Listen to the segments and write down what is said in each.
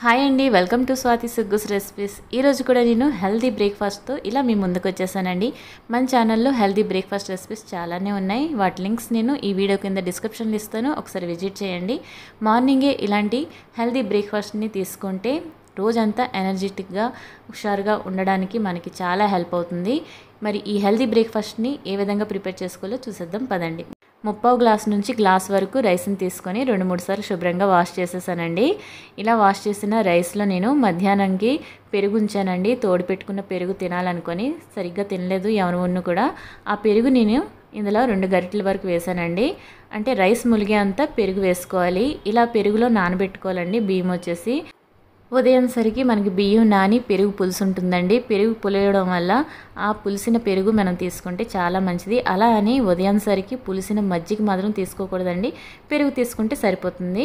hi అండి welcome to Swathi Suggus recipes ఈరోజు కూడా నేను హెల్దీ బ్రేక్ఫాస్ట్తో ఇలా మీ ముందుకు వచ్చేసానండి మన ఛానల్లో హెల్దీ బ్రేక్ఫాస్ట్ రెసిపీస్ చాలానే ఉన్నాయి వాటి లింక్స్ నేను ఈ వీడియో కింద డిస్క్రిప్షన్లో ఇస్తాను ఒకసారి విజిట్ చేయండి మార్నింగే ఇలాంటి హెల్దీ బ్రేక్ఫాస్ట్ని తీసుకుంటే రోజంతా ఎనర్జెటిక్గా హుషారుగా ఉండడానికి మనకి చాలా హెల్ప్ అవుతుంది మరి ఈ హెల్దీ బ్రేక్ఫాస్ట్ని ఏ విధంగా ప్రిపేర్ చేసుకోవాలో చూసేద్దాం పదండి ముప్పో గ్లాస్ నుంచి గ్లాస్ వరకు రైస్ని తీసుకొని రెండు మూడు సార్లు శుభ్రంగా వాష్ చేసేసానండి ఇలా వాష్ చేసిన రైస్లో నేను మధ్యాహ్నంకి పెరుగు ఉంచానండి తోడు పెట్టుకున్న పెరుగు తినాలనుకొని సరిగ్గా తినలేదు ఎవరు ఉన్న కూడా ఆ పెరుగు నేను ఇందులో రెండు గరిటెల వరకు వేశానండి అంటే రైస్ ములిగే అంతా పెరుగు వేసుకోవాలి ఇలా పెరుగులో నానబెట్టుకోవాలండి బియ్యం వచ్చేసి ఉదయం సరికి మనకి బియ్యం నాని పెరుగు పులుసు ఉంటుందండి పెరుగు పులియడం వల్ల ఆ పులిసిన పెరుగు మనం తీసుకుంటే చాలా మంచిది అలా అని ఉదయం సరికి పులిసిన మజ్జిగ మాత్రం తీసుకోకూడదండి పెరుగు తీసుకుంటే సరిపోతుంది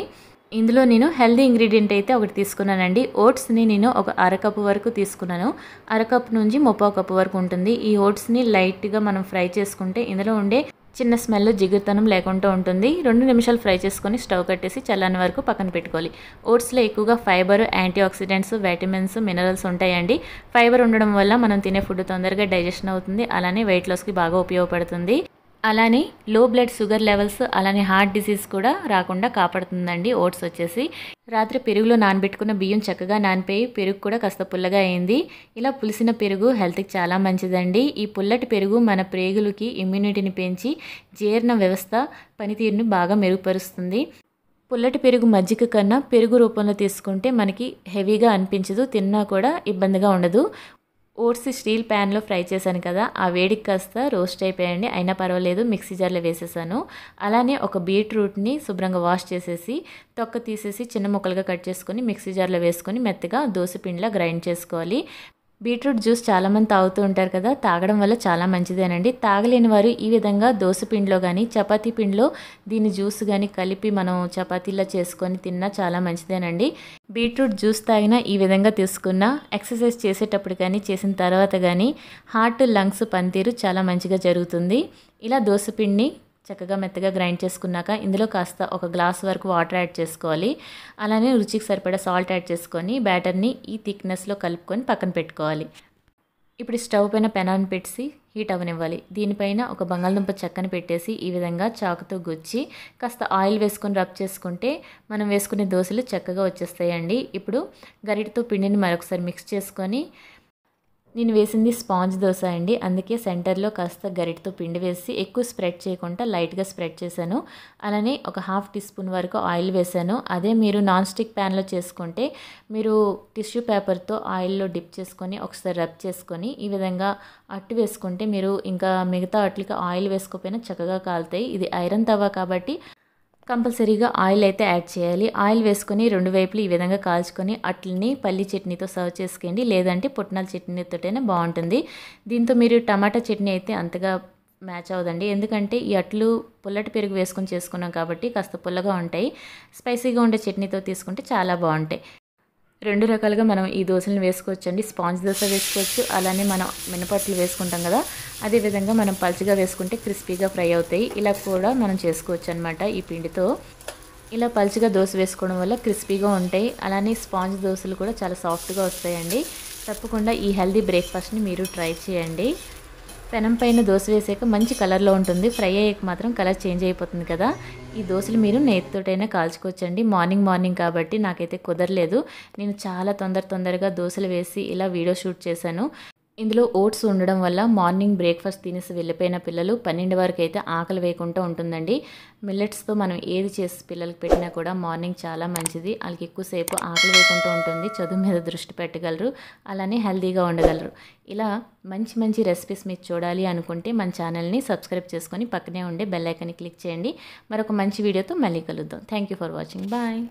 ఇందులో నేను హెల్దీ ఇంగ్రీడియంట్ అయితే ఒకటి తీసుకున్నానండి ఓట్స్ని నేను ఒక అరకప్పు వరకు తీసుకున్నాను అరకప్పు నుంచి ముప్పై కప్పు వరకు ఉంటుంది ఈ ఓట్స్ని లైట్గా మనం ఫ్రై చేసుకుంటే ఇందులో ఉండే చిన్న స్మెల్ జిగురుతనం లేకుండా ఉంటుంది రెండు నిమిషాలు ఫ్రై చేసుకొని స్టవ్ కట్టేసి చల్లని వరకు పక్కన పెట్టుకోవాలి ఓట్స్లో ఎక్కువగా fibre antioxidants vitamins minerals ఉంటాయండి ఫైబర్ ఉండడం వల్ల మనం తినే ఫుడ్ తొందరగా డైజెషన్ అవుతుంది అలానే వెయిట్ లాస్కి బాగా ఉపయోగపడుతుంది అలానే లో బ్లడ్ షుగర్ లెవెల్స్ అలానే హార్ట్ డిసీజ్ కూడా రాకుండా కాపాడుతుందండి ఓట్స్ వచ్చేసి రాత్రి పెరుగులో నానబెట్టుకున్న బియ్యం చక్కగా నానిపోయి పెరుగు కూడా కాస్త పుల్లగా అయింది ఇలా పులిసిన పెరుగు హెల్త్కి చాలా మంచిదండి ఈ పుల్లటి పెరుగు మన ప్రేగులకి ఇమ్యూనిటీని పెంచి జీర్ణ వ్యవస్థ పనితీరును బాగా మెరుగుపరుస్తుంది పుల్లటి పెరుగు మజ్జిగ కన్నా పెరుగు రూపంలో తీసుకుంటే మనకి హెవీగా అనిపించదు తిన్నా కూడా ఇబ్బందిగా ఉండదు ఓట్స్ స్టీల్ ప్యాన్లో ఫ్రై చేశాను కదా ఆ వేడికి కాస్త రోస్ట్ అయిపోయండి అయినా పర్వాలేదు మిక్సీ జార్లో వేసేసాను అలానే ఒక బీట్రూట్ని శుభ్రంగా వాష్ చేసేసి తొక్క తీసేసి చిన్న ముక్కలుగా కట్ చేసుకొని మిక్సీ జార్లో వేసుకొని మెత్తగా దోశ పిండిలో గ్రైండ్ చేసుకోవాలి బీట్రూట్ జ్యూస్ చాలామంది తాగుతూ ఉంటారు కదా తాగడం వల్ల చాలా మంచిదేనండి తాగలేని వారు ఈ విధంగా దోశ పిండిలో కానీ చపాతీ పిండిలో దీని జ్యూస్ కానీ కలిపి మనం చపాతీలా చేసుకొని తిన్నా చాలా మంచిదేనండి బీట్రూట్ జ్యూస్ తాగినా ఈ విధంగా తీసుకున్నా ఎక్సర్సైజ్ చేసేటప్పుడు కానీ చేసిన తర్వాత కానీ హార్ట్ లంగ్స్ పనితీరు చాలా మంచిగా జరుగుతుంది ఇలా దోశ పిండిని చక్కగా మెత్తగా గ్రైండ్ చేసుకున్నాక ఇందులో కాస్త ఒక గ్లాస్ వరకు వాటర్ యాడ్ చేసుకోవాలి అలానే రుచికి సరిపడా సాల్ట్ యాడ్ చేసుకొని బ్యాటర్ని ఈ థిక్నెస్లో కలుపుకొని పక్కన పెట్టుకోవాలి ఇప్పుడు స్టవ్ పైన పెనాన్ని పెట్టి హీట్ అవనివ్వాలి దీనిపైన ఒక బంగాళదుంప చక్కని పెట్టేసి ఈ విధంగా చాకుతో గుచ్చి కాస్త ఆయిల్ వేసుకొని రబ్ చేసుకుంటే మనం వేసుకునే దోశలు చక్కగా వచ్చేస్తాయండి ఇప్పుడు గరిటతో పిండిని మరొకసారి మిక్స్ చేసుకొని నేను వేసింది స్పాంజ్ దోశ అండి అందుకే సెంటర్లో కాస్త గరిటతో పిండి వేసి ఎక్కువ స్ప్రెడ్ చేయకుండా లైట్గా స్ప్రెడ్ చేశాను అలానే ఒక హాఫ్ టీ స్పూన్ వరకు ఆయిల్ వేశాను అదే మీరు నాన్ స్టిక్ ప్యాన్లో చేసుకుంటే మీరు టిష్యూ పేపర్తో ఆయిల్లో డిప్ చేసుకొని ఒకసారి రబ్ చేసుకొని ఈ విధంగా అట్టు వేసుకుంటే మీరు ఇంకా మిగతా అట్లకి ఆయిల్ వేసుకోకపోయినా చక్కగా కాలుతాయి ఇది ఐరన్ తవ్వ కాబట్టి కంపల్సరీగా ఆయిల్ అయితే యాడ్ చేయాలి ఆయిల్ వేసుకొని రెండు వైపులు ఈ విధంగా కాల్చుకొని అట్లని పల్లి చట్నీతో సర్వ్ చేసుకోండి లేదంటే పుట్నాల చట్నీతోటైనా బాగుంటుంది దీంతో మీరు టమాటా చట్నీ అయితే అంతగా మ్యాచ్ అవ్వదండి ఎందుకంటే ఈ అట్లు పుల్లటి పెరుగు వేసుకొని చేసుకున్నాం కాబట్టి కాస్త పుల్లగా ఉంటాయి స్పైసీగా ఉండే చట్నీతో తీసుకుంటే చాలా బాగుంటాయి రెండు రకాలుగా మనం ఈ దోశలను వేసుకోవచ్చండి స్పాంజ్ దోశ వేసుకోవచ్చు అలానే మనం మినపట్లు వేసుకుంటాం కదా అదేవిధంగా మనం పలుచగా వేసుకుంటే క్రిస్పీగా ఫ్రై అవుతాయి ఇలా కూడా మనం చేసుకోవచ్చు అనమాట ఈ పిండితో ఇలా పలుచగా దోశ వేసుకోవడం వల్ల క్రిస్పీగా ఉంటాయి అలానే స్పాంజ్ దోశలు కూడా చాలా సాఫ్ట్గా వస్తాయండి తప్పకుండా ఈ హెల్దీ బ్రేక్ఫాస్ట్ని మీరు ట్రై చేయండి పెనం పైన దోశ వేసాక మంచి కలర్లో ఉంటుంది ఫ్రై అయ్యాక మాత్రం కలర్ చేంజ్ అయిపోతుంది కదా ఈ దోశలు మీరు నేతితోటైనా కాల్చుకోవచ్చండి మార్నింగ్ మార్నింగ్ కాబట్టి నాకైతే కుదరలేదు నేను చాలా తొందర తొందరగా దోశలు వేసి ఇలా వీడియో షూట్ చేశాను ఇందులో ఓట్స్ ఉండడం వల్ల మార్నింగ్ బ్రేక్ఫాస్ట్ తినేసి వెళ్ళిపోయిన పిల్లలు పన్నెండు వరకు అయితే ఆకలి వేయకుండా ఉంటుందండి మిల్లెట్స్తో మనం ఏది చేసి పిల్లలకి పెట్టినా కూడా మార్నింగ్ చాలా మంచిది వాళ్ళకి ఎక్కువసేపు ఆకలి వేయకుండా ఉంటుంది చదువు మీద దృష్టి పెట్టగలరు అలానే హెల్దీగా ఉండగలరు ఇలా మంచి మంచి రెసిపీస్ మీరు చూడాలి అనుకుంటే మన ఛానల్ని సబ్స్క్రైబ్ చేసుకొని పక్కనే ఉండే బెల్లైకన్ క్లిక్ చేయండి మరొక మంచి వీడియోతో మళ్ళీ కలుద్దాం థ్యాంక్ ఫర్ వాచింగ్ బాయ్